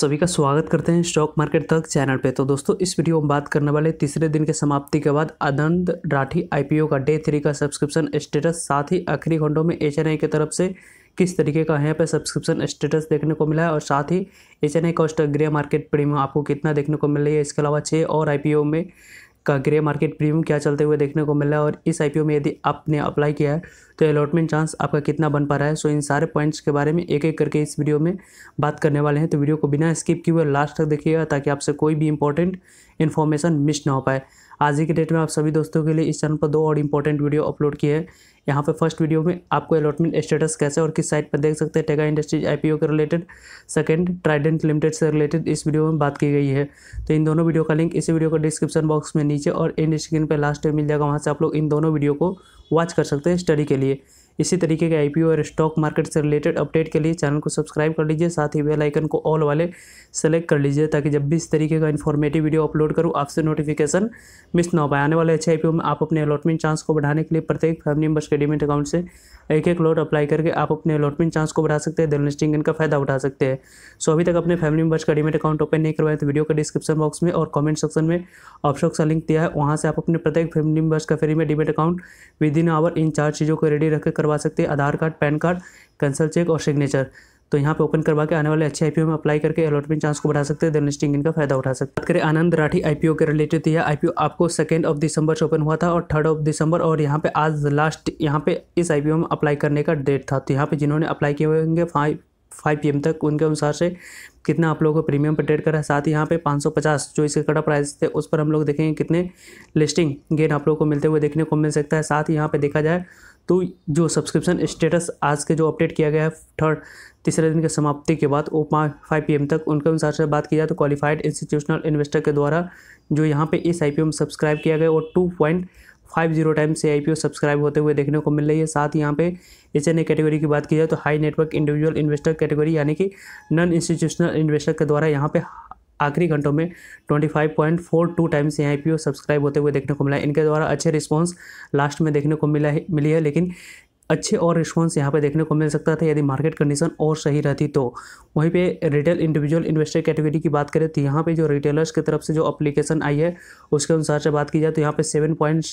सभी का स्वागत करते हैं स्टॉक मार्केट तक चैनल पे तो दोस्तों इस वीडियो में बात करने वाले तीसरे दिन के समाप्ति के बाद आनंद राठी आईपीओ का डे थ्री का सब्सक्रिप्शन स्टेटस साथ ही आखिरी घंटों में एच की तरफ से किस तरीके का यहाँ पे सब्सक्रिप्शन स्टेटस देखने को मिला है और साथ ही एच एन का स्टॉक ग्रे मार्केट प्रीमियम आपको कितना देखने को मिल रही है इसके अलावा छः और आई में का ग्रे मार्केट प्रीमियम क्या चलते हुए देखने को मिला है और इस आई में यदि आपने अप्लाई किया है तो अलॉटमेंट चांस आपका कितना बन पा रहा है सो इन सारे पॉइंट्स के बारे में एक एक करके इस वीडियो में बात करने वाले हैं तो वीडियो को बिना स्किप किए हुए लास्ट तक देखिएगा ताकि आपसे कोई भी इंपॉर्टेंट इन्फॉर्मेशन मिस ना हो पाए आज ही के डेट में आप सभी दोस्तों के लिए इस चैनल पर दो और इंपॉर्टेंट वीडियो अपलोड किए हैं यहाँ पर फर्स्ट वीडियो में आपको अलॉटमेंट स्टेटस कैसे और किस साइट पर देख सकते हैं टेगा इंडस्ट्रीज आईपीओ के रिलेटेड सेकंड ट्राइडेंट लिमिटेड से रिलेटेड इस वीडियो में बात की गई है तो इन दोनों वीडियो का लिंक इसी वीडियो का डिस्क्रिप्शन बॉक्स में नीचे और इन स्क्रीन पर लास्ट में मिल जाएगा वहाँ से आप लोग इन दोनों वीडियो को वॉच कर सकते हैं स्टडी के लिए porque इसी तरीके के आईपीओ और स्टॉक मार्केट से रिलेटेड अपडेट के लिए चैनल को सब्सक्राइब कर लीजिए साथ ही बेल आइकन को ऑल वाले सेलेक्ट कर लीजिए ताकि जब भी इस तरीके का इन्फॉर्मेटिव वीडियो अपलोड करूँ आपसे नोटिफिकेशन मिस ना हो पाए आने वाले अच्छे आई में आप अपने अलॉटमेंट चांस को बढ़ाने के लिए प्रत्येक फैमिली मेंबर्स के डिमेंट अकाउंट से एक एक लॉट अप्लाई करके आप अपने अलॉटमेंट चांस को बढ़ा सकते हैं दिल लिस्टिंग इनका फायदा उठा सकते हैं सो अभी तक अपने फैमिली मेंबर्स का डीमेट अकाउंट ओपन नहीं करवाए तो वीडियो का डिस्क्रिप्शन बॉक्स में और कमेंट सेक्शन में ऑप्शन का लिंक दिया है वहाँ से आप अपने प्रत्येक फैमिली मेंबर्स का फ्री में demat account within hour इन चार चीज़ों को रेडी रखकर करवा सकते हैं Aadhaar card PAN card cancel cheque और सिग्नेचर तो यहाँ पे ओपन करवा के आने वाले अच्छे आईपीओ में अप्लाई करके अलॉटमेंट चांस को बढ़ा सकते हैं देन लिस्टिंग इनका फायदा उठा सकते हैं बात करें आनंद राठी आईपीओ के रिलेटेड यह आईपीओ आपको सेकंड ऑफ दिसंबर से ओपन हुआ था और थर्ड ऑफ दिसंबर और यहाँ पे आज लास्ट यहाँ पे इस आईपीओ में अप्लाई करने का डेट था तो यहाँ पे जिन्होंने अप्लाई किए होंगे फाइव फाइव पी तक उनके अनुसार से कितना आप लोगों को प्रीमियम पर ट्रेड करा है साथ ही यहाँ पे 550 जो इसके कटा प्राइस थे उस पर हम लोग देखेंगे कितने लिस्टिंग गेन आप लोगों को मिलते हुए देखने को मिल सकता है साथ ही यहाँ पे देखा जाए तो जो सब्सक्रिप्शन स्टेटस आज के जो अपडेट किया गया है थर्ड तीसरे दिन के समाप्ति के बाद वो पाँच फाइव पी तक उनके अनुसार से बात की जाए तो क्वालिफाइड इंस्टीट्यूशनल इन्वेस्टर के द्वारा जो यहाँ पे इस आई सब्सक्राइब किया गया वो two point five zero time से आई सब्सक्राइब होते हुए देखने को मिल रही है साथ यहाँ पे एच एन कैटेगरी की बात की जाए तो high network individual investor category यानी कि नॉन इंस्टीट्यूशनल इन्वेस्टर के द्वारा यहाँ पे आखिरी घंटों में 25.42 टाइम्स से आई सब्सक्राइब होते हुए देखने को मिला है इनके द्वारा अच्छे रिस्पॉन्स लास्ट में देखने को मिला है मिली है लेकिन अच्छे और रिस्पॉन्स यहाँ पे देखने को मिल सकता था यदि मार्केट कंडीशन और सही रहती तो वहीं पे रिटेल इंडिविजुअल इन्वेस्टर कैटेगरी की बात करें तो यहाँ पे जो रिटेलर्स की तरफ से जो अप्लीकेशन आई है उसके अनुसार से बात की जाए तो यहाँ पे seven point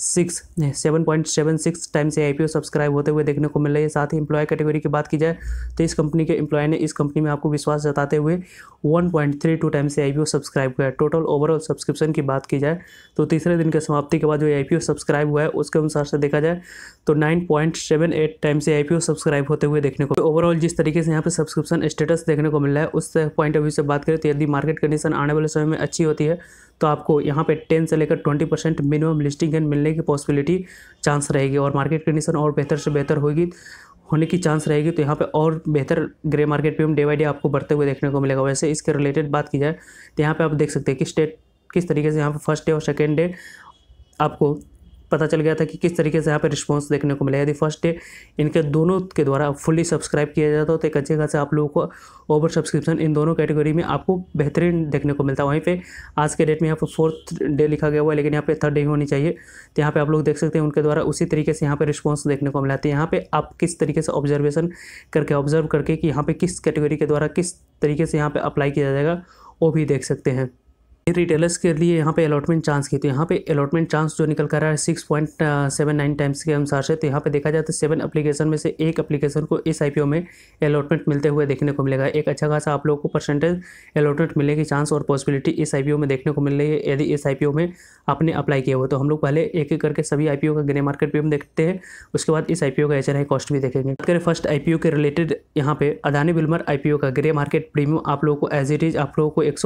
six seven point seven six time से आई सब्सक्राइब होते हुए देखने को मिल रही है साथ ही इम्प्लॉय कैटेगरी की बात की जाए तो इस कंपनी के एम्प्लॉय ने इस कंपनी में आपको विश्वास जताते हुए one point three two time से आई सब्सक्राइब हुआ है टोटल ओवरऑल सब्सक्रिप्शन की बात की जाए तो तीसरे दिन के समाप्ति के बाद जो आई सब्सक्राइब हुआ है उसके अनुसार से देखा जाए तो nine point point seven eight time से आई सब्सक्राइब होते हुए देखने को ओवरऑल जिस तरीके से यहाँ पे सब्सक्रिप्शन स्टेटस देखने को मिल रहा है उस पॉइंट ऑफ व्यू से बात करें तो यदि मार्केट कंडीशन आने वाले समय में अच्छी होती है तो आपको यहाँ पे टेन से लेकर twenty percent minimum listing gain मिलने की पॉसिबिलिटी चांस रहेगी और मार्केट कंडीशन और बेहतर से बेहतर होगी होने की चांस रहेगी तो यहाँ पे और बेहतर ग्रे मार्केट हम डे बाई डे आपको बढ़ते हुए देखने को मिलेगा वैसे इसके रिलेटेड बात की जाए तो यहाँ पे आप देख सकते हैं कि स्टेट किस तरीके से यहाँ पे फर्स्ट डे और सेकेंड डे आपको पता चल गया था कि किस तरीके से यहाँ पे रिस्पॉन्स देखने को मिला यदि फर्स्ट डे इनके दोनों के द्वारा फुली सब्सक्राइब किया जाता तो एक अच्छे खासा आप लोगों को ओवर सब्सक्रिप्शन इन दोनों कैटेगरी में आपको बेहतरीन देखने को मिलता है वहीं पर आज के डेट में यहाँ पर फोर्थ डे लिखा गया हुआ है लेकिन यहाँ पर थर्ड डे होनी चाहिए तो यहाँ पर आप लोग देख सकते हैं उनके द्वारा उसी तरीके से यहाँ पर रिस्पॉन्स देखने को मिला है तो यहाँ पर आप किस तरीके से ऑब्जर्वेशन करके ऑब्जर्व करके कि यहाँ पर किस कैटेगरी के द्वारा किस तरीके से यहाँ पर अप्लाई किया जाएगा वो भी देख सकते हैं फिर रिटेलर्स के लिए यहाँ पे अलॉटमेंट चांस की तो यहाँ पे अलॉटमेंट चांस जो निकल कर रहा है six point seven nine times के अनुसार से तो यहाँ पे देखा जाए तो सेवन अप्लीकेशन में से एक अप्लीकेशन को इस आई में अलॉटमेंट मिलते हुए देखने को मिलेगा एक अच्छा खासा आप लोगों को परसेंटेज अलॉटमेंट मिलने की चांस और पॉसिबिलिटी इस आई में देखने को मिल रही है यदि इस आई में आपने अप्लाई किया हो तो हम लोग पहले एक एक करके सभी आई का ग्रे मार्केट भी हम देखते हैं उसके बाद इस आई का एच कॉस्ट भी देखेंगे बात करें फर्स्ट आई के रिलेटेड यहाँ पे अदानी बिल्मर आई का ग्रे मार्केट प्रीमियम आप लोगों को एज इट इज़ आप लोगों को एक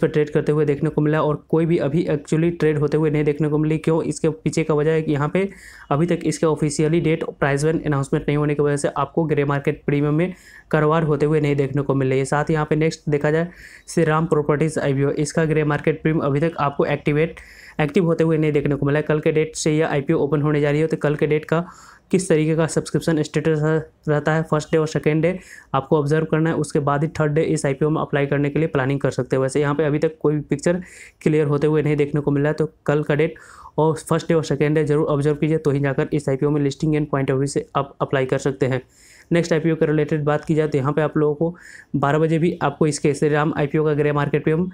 पर ट्रेड करते हुए हुए देखने को मिला और कोई भी अभी एक्चुअली ट्रेड होते हुए नहीं देखने को मिली क्यों इसके पीछे का वजह है कि यहाँ पे अभी तक इसके officially date price one announcement नहीं होने की वजह से आपको ग्रे मार्केट प्रीमियम में कारोबार होते हुए नहीं देखने को मिल रही है साथ ही यहाँ पे नेक्स्ट देखा जाए श्री राम प्रॉपर्टीज़ आई इसका ग्रे मार्केट प्रीमियम अभी तक आपको एक्टिवेट एक्टिव होते हुए नहीं देखने को मिला कल के डेट से यह आई ओपन होने जा रही है तो कल के डेट का किस तरीके का सब्सक्रिप्शन स्टेटस रहता है फर्स्ट डे और सेकेंड डे आपको ऑब्जर्व करना है उसके बाद ही थर्ड डे इस आई में अप्लाई करने के लिए प्लानिंग कर सकते हैं वैसे यहाँ पर अभी तक कोई पिक्चर क्लियर होते हुए नहीं देखने को मिला है तो कल का डेट और फर्स्ट डे और सेकेंड डे जरूर ऑब्जर्व कीजिए तो ही जाकर इस आई में listing and point of view से आप अप्लाई कर सकते हैं नेक्स्ट आईपीओ के रिलेटेड बात की जाए तो यहाँ पे आप लोगों को 12 बजे भी आपको इसके श्री राम आईपीओ का ग्रे मार्केट पे हम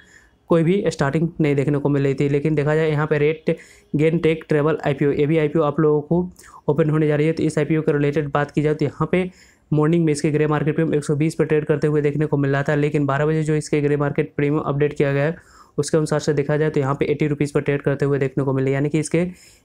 कोई भी स्टार्टिंग नहीं देखने को मिल रही थी लेकिन देखा जाए यहाँ पे RateGain tech travel IPO ये भी आईपीओ आप लोगों को ओपन होने जा रही है तो इस आईपीओ के रिलेटेड बात की जाए तो यहाँ पे मॉर्निंग में इसके ग्रे मार्केट प्रीमियम 120 पर ट्रेड करते हुए देखने को मिल रहा था लेकिन बारह बजे जो इसके ग्रे मार्केट प्रीमियम अपडेट किया गया है उसके अनुसार से देखा जाए तो यहाँ पे एटी रुपीज़ पर ट्रेड करते हुए देखने को मिले यानी कि इसके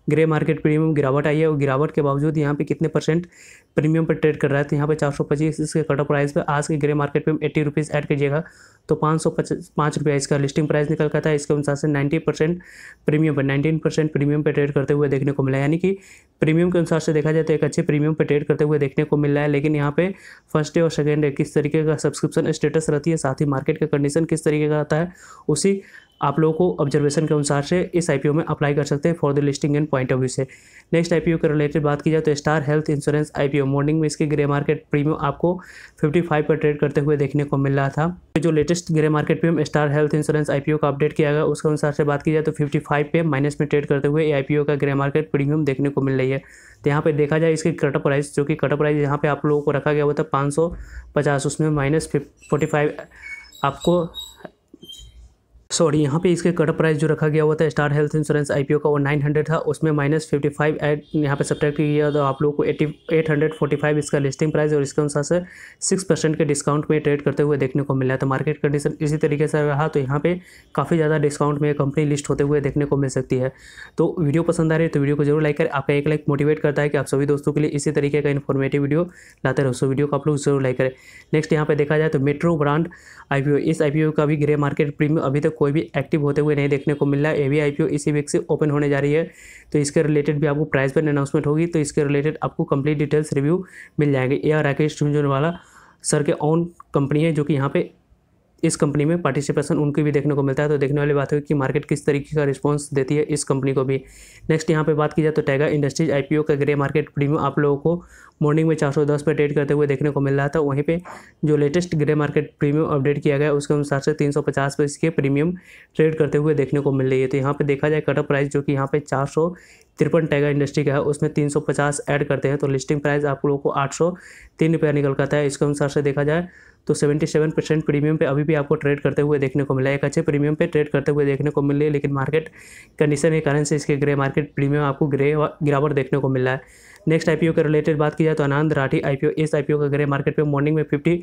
ग्रे मार्केट प्रीमियम गिरावट आई है और गिरावट के बावजूद यहाँ पे कितने परसेंट प्रीमियम पर ट्रेड कर रहा है तो यहाँ पे चार सौ पच्चीस इसके कट प्राइस पर आज के grey market premium eighty rupees add कीजिएगा तो पाँच सौ पाँच रुपया इसका लिस्टिंग प्राइस निकल का था इसके अनुसार से नाइन्टी परसेंट प्रीमियम पर नाइनटीन परसेंट प्रीमियम पर ट्रेड करते हुए देखने को मिला यानी कि प्रीमियम के अनुसार से देखा जाए तो एक अच्छे प्रीमियम पर ट्रेड करते हुए देखने को मिल रहा है लेकिन यहाँ पे फर्स्ट डे और सेकेंड डे किस तरीके का सब्सक्रिप्शन स्टेटस रहती है साथ ही मार्केट का कंडीशन किस तरीके का रहता है उसी आप लोगों को ऑब्जर्वेशन के अनुसार से इस आई में अप्लाई कर सकते हैं for the listing and point of view से नेक्स्ट आई के रिलेटेड बात की जाए तो स्टार हेल्थ इंश्योरेंस आई मॉर्निंग में इसके ग्रे मार्केट प्रीमियम आपको 55 पर ट्रेड करते हुए देखने को मिल रहा था तो जो latest grey market premium Star Health Insurance आई का अपडेट किया गया उसके अनुसार से बात की जाए तो फिफ्टी पे माइनस में ट्रेड करते हुए आई का ग्रे मार्केट प्रीमियम देखने को मिल रही है तो यहाँ पे देखा जाए इसकी कटअप प्राइस जो कि कटअप प्राइस यहाँ पे आप लोगों को रखा गया हुआ था पाँच सौ पचास उसमें माइनस फोर्टी आपको सॉरी यहाँ पे इसके कट प्राइस जो रखा गया हुआ था स्टार हेल्थ इंश्योरेंस आईपीओ का वो 900 था उसमें माइनस 55 एड यहाँ पर सब्ट्रैक्ट किया तो आप लोगों को 80 845 इसका लिस्टिंग प्राइस और इसके अनुसार से सिक्स परसेंट के डिस्काउंट में ट्रेड करते हुए देखने को मिला तो मार्केट कंडीशन इसी तरीके से रहा तो यहाँ पर काफ़ी ज़्यादा डिस्काउंट में कंपनी लिस्ट होते हुए देखने को मिल सकती है तो वीडियो पसंद आ रही है तो वीडियो को जरूर लाइक करें आपका एक लाइक मोटिवेट करता है कि आप सभी दोस्तों के लिए इसी तरीके का इन्फॉर्मेटिव वीडियो लाते रहो सो वीडियो को आप लोग जरूर लाइक करें नेक्स्ट यहाँ पर देखा जाए तो मेट्रो ब्रांड आई इस आई का भी ग्रे मार्केट प्रीमियम अभी तक कोई भी एक्टिव होते हुए नहीं देखने को मिल रहा है A V I P O इसी वीक से ओपन होने जा रही है तो इसके रिलेटेड भी आपको प्राइस पर अनाउंसमेंट होगी तो इसके रिलेटेड आपको कंप्लीट डिटेल्स रिव्यू मिल जाएंगे A R Rakesh Jhunjhunwala sir के ओन कंपनी है जो कि यहाँ पे इस कंपनी में पार्टिसिपेशन उनकी भी देखने को मिलता है तो देखने वाली बात है कि मार्केट किस तरीके का रिस्पॉन्स देती है इस कंपनी को भी नेक्स्ट यहाँ पे बात की जाए तो टैगा इंडस्ट्रीज आईपीओ का ग्रे मार्केट प्रीमियम आप लोगों को मॉर्निंग में 410 पे ट्रेड करते हुए देखने को मिल रहा था वहीं पर जो latest grey market premium update किया गया उसके अनुसार से तीन पे इसके प्रीमियम ट्रेड करते हुए देखने को मिल रही है तो यहाँ पर देखा जाए कटअप प्राइस जो कि यहाँ पर चार तिरपन टैगा इंडस्ट्री का है उसमें 350 ऐड करते हैं तो लिस्टिंग प्राइस आप लोगों को आठ सौ तीन रुपया निकल करता है इसके अनुसार से देखा जाए तो 77 परसेंट प्रीमियम पे अभी भी आपको ट्रेड करते हुए देखने को मिला एक अच्छे प्रीमियम पे ट्रेड करते हुए देखने को मिल रही है लेकिन मार्केट कंडीशन के कारण से इसके ग्रे मार्केट प्रीमियम आपको ग्रे गिरावट देखने को मिल रहा है नेक्स्ट आईपीओ के रिलेटेड बात की जाए तो आनंद राठी आईपीओ इस आईपीओ का ग्रे मार्केट पे मॉर्निंग में फिफ्टी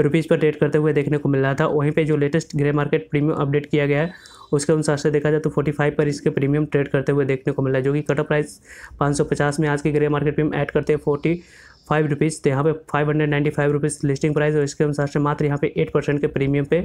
रुपीज़ पर ट्रेड करते हुए देखने को मिल रहा था वहीं पे जो latest grey market premium update किया गया है उसके अनुसार से देखा जाए तो 45 पर इसके प्रीमियम ट्रेड करते हुए देखने को मिला जो कि कटअप प्राइस पाँच में आज के ग्रे मार्केट प्रीमियम ऐड करते हैं फोर्टी फाइव रुपीज़ तो यहाँ पे five hundred ninety five rupees listing price और इसके अनुसार से मात्र यहाँ पे एट परसेंट के प्रीमियम पे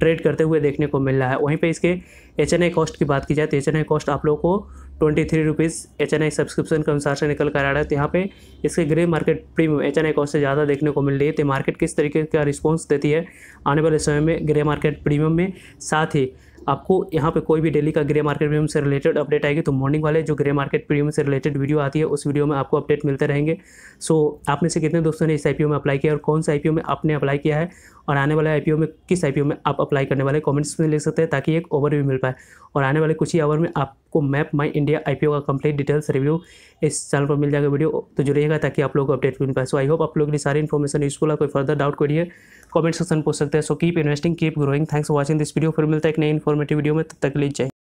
ट्रेड करते हुए देखने को मिल रहा है वहीं पे इसके एच एन आई कॉस्ट की बात की जाए तो एच एन आई कॉस्ट आप लोग को twenty three rupees H N I subscription के अनुसार से निकल कर आ रहा है तो यहाँ पे इसके grey market premium H N I cost से ज़्यादा देखने को मिल रही है तो मार्केट किस तरीके का रिस्पॉन्स देती है आने वाले समय में ग्रे मार्केट प्रीमियम में साथ ही आपको यहाँ पे कोई भी डेली का ग्रे मार्केट प्रीमियम से रिलेटेड अपडेट आएगी तो मॉर्निंग वाले जो ग्रे मार्केट प्रीमियम से रिलेटेड वीडियो आती है उस वीडियो में आपको अपडेट मिलते रहेंगे सो so, आप में से कितने दोस्तों ने इस आई में अप्लाई किया और कौन सा आई में आपने अप्लाई किया है और आने वाले आई में किस आई में आप अप्लाई करने वाले कॉमेंट्स में ले सकते हैं ताकि एक ओवरव्यू मिल पाए और आने वाले कुछ ही आवर में आपको मैप माई इंडिया आई का कंप्लीट डिटेल्स रिव्यू इस चैनल पर मिल जाएगा वीडियो तो जुड़िएगा ताकि आप लोग अपडेट मिल पाए सो आई होप आप लोग ने सारी इन्फॉर्मेशन यूजफुल है कोई फर्दर डाउट करिए कॉमेंट सेक्शन पूछ सकते हैं so keep investing keep growing thanks for watching this video फिर मिलता है एक नई इन्फॉर्मेशन इन्फॉर्मेटिव वीडियो में तब तक के लिए